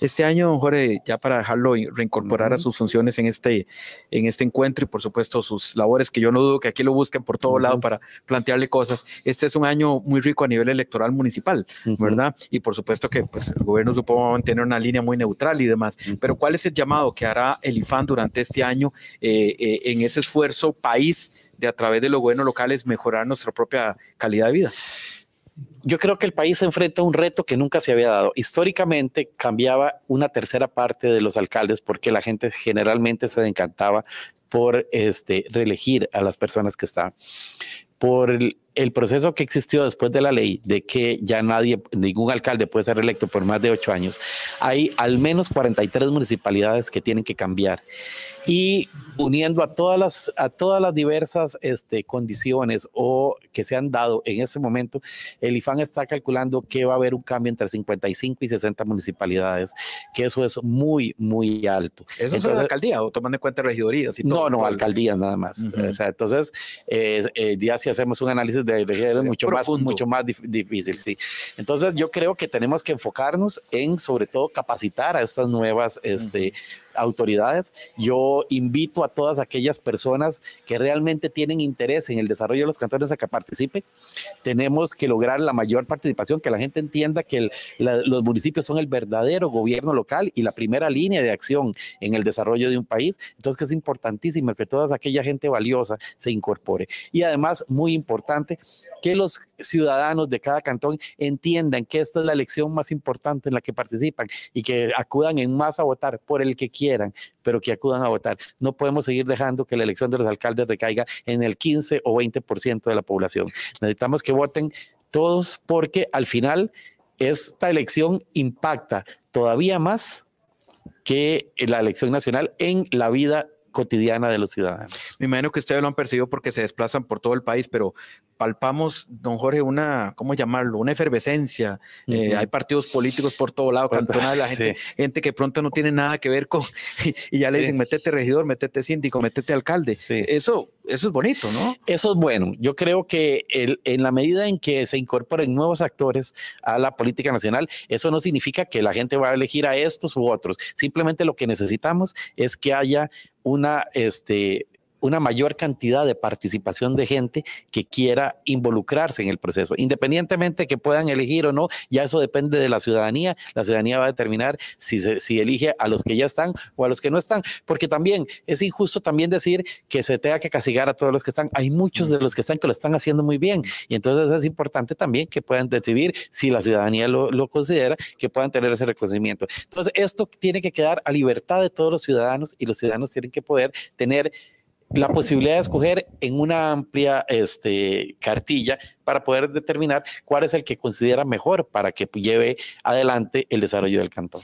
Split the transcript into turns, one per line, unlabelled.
Este año, don Jorge, ya para dejarlo reincorporar a sus funciones en este, en este encuentro y por supuesto sus labores, que yo no dudo que aquí lo busquen por todo lado para plantearle cosas. Este es un año muy rico a nivel electoral municipal, ¿verdad? Y por supuesto que pues, el gobierno supongo mantener una línea muy neutral y demás. Pero ¿cuál es el llamado que hará el IFAN durante este año eh, eh, en ese esfuerzo país? de a través de los gobiernos locales mejorar nuestra propia calidad
de vida yo creo que el país se enfrenta a un reto que nunca se había dado. Históricamente cambiaba una tercera parte de los alcaldes porque la gente generalmente se encantaba por este, reelegir a las personas que estaban. Por el, el proceso que existió después de la ley de que ya nadie, ningún alcalde puede ser electo por más de ocho años, hay al menos 43 municipalidades que tienen que cambiar. Y uniendo a todas las, a todas las diversas este, condiciones o que se han dado en ese momento, el IFAN está calculando que va a haber un cambio entre 55 y 60 municipalidades, que eso es muy, muy alto. ¿Eso es la alcaldía o tomando en cuenta regidorías? no, no, alcaldías nada más. entonces, eh, eh, ya si hacemos un análisis de, es mucho más, mucho más difícil, sí. Entonces yo creo que tenemos que enfocarnos en sobre todo capacitar a estas nuevas este, autoridades. Yo invito a todas aquellas personas que realmente tienen interés en el desarrollo de los cantones a que participen. Tenemos que lograr la mayor participación, que la gente entienda que los municipios son el verdadero gobierno local y la primera línea de acción en el desarrollo de un país. Entonces, que es importantísimo que toda aquella gente valiosa se incorpore. Y además, muy importante, que los ciudadanos de cada cantón entiendan que esta es la elección más importante en la que participan y que acudan en masa a votar por el que quieran pero que acudan a votar. No podemos seguir dejando que la elección de los alcaldes recaiga en el 15 o 20% de la población. Necesitamos que voten todos porque al final esta elección impacta todavía más que la elección nacional en la vida cotidiana de los ciudadanos. Me
imagino que ustedes lo han percibido porque se desplazan por todo el país, pero palpamos, don Jorge, una, ¿cómo llamarlo? Una efervescencia. Eh, hay partidos políticos por todo lado, de la gente, gente que pronto no tiene nada que ver con, y ya le dicen, métete regidor, métete síndico, métete
alcalde. Sí. Eso eso es bonito, ¿no? Eso es bueno. Yo creo que el, en la medida en que se incorporen nuevos actores a la política nacional, eso no significa que la gente va a elegir a estos u otros. Simplemente lo que necesitamos es que haya una, este, una mayor cantidad de participación de gente que quiera involucrarse en el proceso, independientemente que puedan elegir o no, ya eso depende de la ciudadanía, la ciudadanía va a determinar si, si elige a los que ya están o a los que no están, porque también es injusto también decir que se tenga que castigar a todos los que están, hay muchos de los que están que lo están haciendo muy bien, y entonces es importante también que puedan decidir si la ciudadanía lo, lo considera, que puedan tener ese reconocimiento. Entonces, esto tiene que quedar a libertad de todos los ciudadanos y los ciudadanos tienen que poder tener la posibilidad de escoger en una amplia este, cartilla para poder determinar cuál es el que considera mejor para que lleve adelante el desarrollo del cantón.